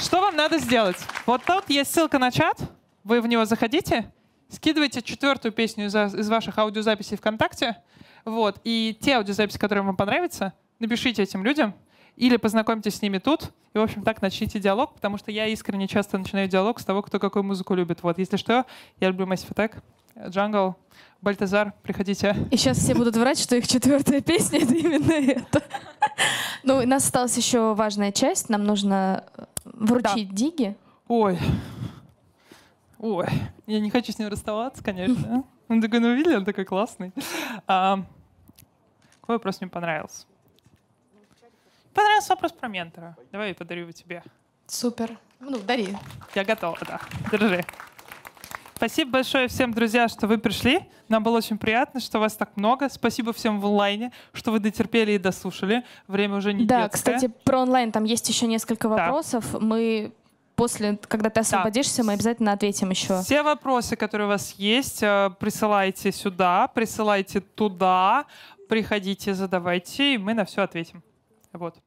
Что вам надо сделать? Вот тут есть ссылка на чат. Вы в него заходите, скидывайте четвертую песню из ваших аудиозаписей ВКонтакте. Вот. И те аудиозаписи, которые вам понравятся, напишите этим людям, или познакомьтесь с ними тут, и, в общем, так начните диалог, потому что я искренне часто начинаю диалог с того, кто какую музыку любит. Вот, если что, я люблю Massive Attack, Jungle, Бальтазар, приходите. И сейчас все будут врать, что их четвертая песня — это именно это. Ну, у нас осталась еще важная часть. Нам нужно э, вручить да. Диги. Ой. Ой. Я не хочу с ним расставаться, конечно. [laughs] Он такой, ну, видели, он такой классный. А, какой вопрос мне понравился? понравился вопрос про ментора. Давай я подарю его тебе. Супер. Ну, дари. Я готова, да. Держи. Спасибо большое всем, друзья, что вы пришли. Нам было очень приятно, что вас так много. Спасибо всем в онлайне, что вы дотерпели и дослушали. Время уже не Да, детское. кстати, про онлайн там есть еще несколько вопросов. Да. Мы после, когда ты освободишься, да. мы обязательно ответим еще. Все вопросы, которые у вас есть, э, присылайте сюда, присылайте туда, приходите, задавайте, и мы на все ответим. Вот.